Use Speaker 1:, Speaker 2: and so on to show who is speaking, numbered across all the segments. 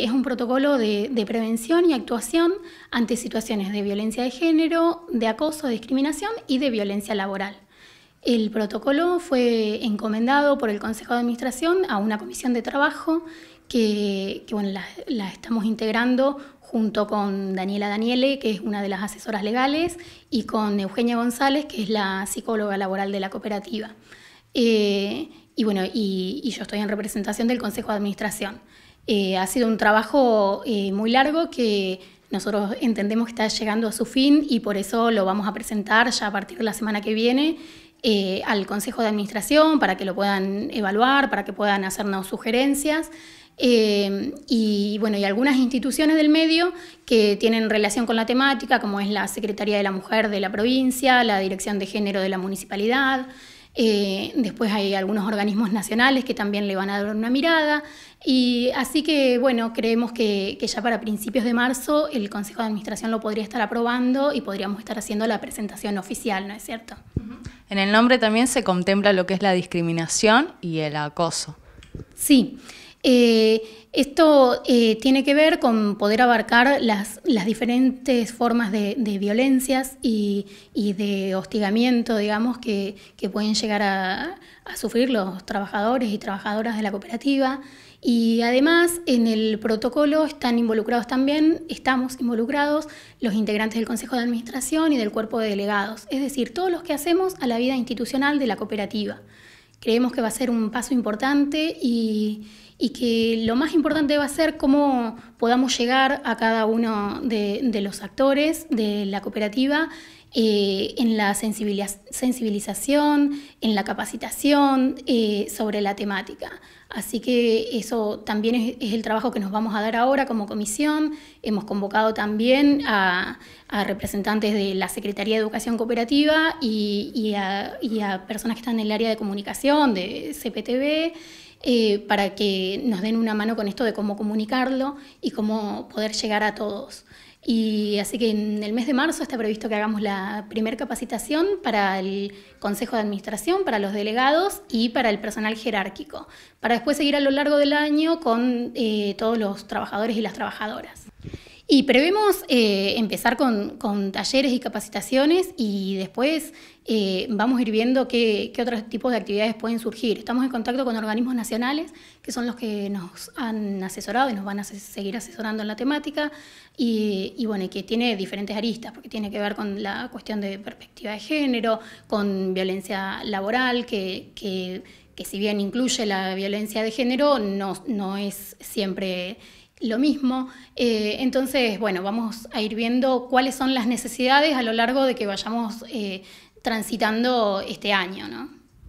Speaker 1: Es un protocolo de, prevención y actuación ante situaciones de violencia de género, de acoso, de discriminación y de violencia laboral. El protocolo fue encomendado por el Consejo de Administración a una comisión de trabajo que, bueno, la, estamos integrando junto con Daniela Daniele, que es una de las asesoras legales, y con Eugenia González, que es la psicóloga laboral de la cooperativa. Eh, y bueno, y, y yo estoy en representación del Consejo de Administración. Eh, ha sido un trabajo eh, muy largo que nosotros entendemos que está llegando a su fin y por eso lo vamos a presentar ya a partir de la semana que viene eh, al Consejo de Administración para que lo puedan evaluar, para que puedan hacernos sugerencias. y bueno, y algunas instituciones del medio que tienen relación con la temática, como es la Secretaría de la Mujer de la provincia, la Dirección de Género de la Municipalidad, eh, después hay algunos organismos nacionales que también le van a dar una mirada. Y así que, bueno, creemos que, ya para principios de marzo el Consejo de Administración lo podría estar aprobando y podríamos estar haciendo la presentación oficial, ¿no es cierto? En el nombre también se contempla lo que es la discriminación y el acoso. Sí. Eh, esto eh, tiene que ver con poder abarcar las, diferentes formas de, violencias y, de hostigamiento, digamos, que, pueden llegar a, sufrir los trabajadores y trabajadoras de la cooperativa. Y además en el protocolo están involucrados también, estamos involucrados los integrantes del Consejo de Administración y del cuerpo de delegados, es decir, todos los que hacemos a la vida institucional de la cooperativa. Creemos que va a ser un paso importante y, que lo más importante va a ser cómo podamos llegar a cada uno de, de los actores de la cooperativa eh, en la sensibilización, en la capacitación eh, sobre la temática. Así que eso también es, el trabajo que nos vamos a dar ahora como comisión. Hemos convocado también a, representantes de la Secretaría de Educación Cooperativa y, a, personas que están en el área de comunicación, de CPTV, eh, para que nos den una mano con esto de cómo comunicarlo y cómo poder llegar a todos. Y así que en el mes de marzo está previsto que hagamos la primera capacitación para el Consejo de Administración, para los delegados y para el personal jerárquico, para después seguir a lo largo del año con eh, todos los trabajadores y las trabajadoras. Y prevemos eh, empezar con, talleres y capacitaciones y después eh, vamos a ir viendo qué, otros tipos de actividades pueden surgir. Estamos en contacto con organismos nacionales, que son los que nos han asesorado y nos van a seguir asesorando en la temática, y, y bueno, que tiene diferentes aristas, porque tiene que ver con la cuestión de perspectiva de género, con violencia laboral, que, si bien incluye la violencia de género, no, no es siempre lo mismo. Eh, entonces, bueno, vamos a ir viendo cuáles son las necesidades a lo largo de que vayamos eh, transitando este año, ¿no?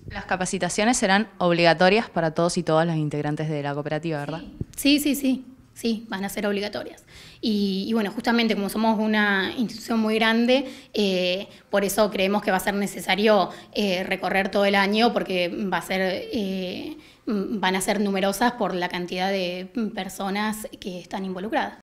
Speaker 1: Las capacitaciones serán obligatorias para todos y todas los integrantes de la cooperativa, ¿verdad? sí, sí. sí. Sí, van a ser obligatorias. Y, y bueno, justamente como somos una institución muy grande, eh, por eso creemos que va a ser necesario eh, recorrer todo el año porque va a ser, eh, van a ser numerosas por la cantidad de personas que están involucradas.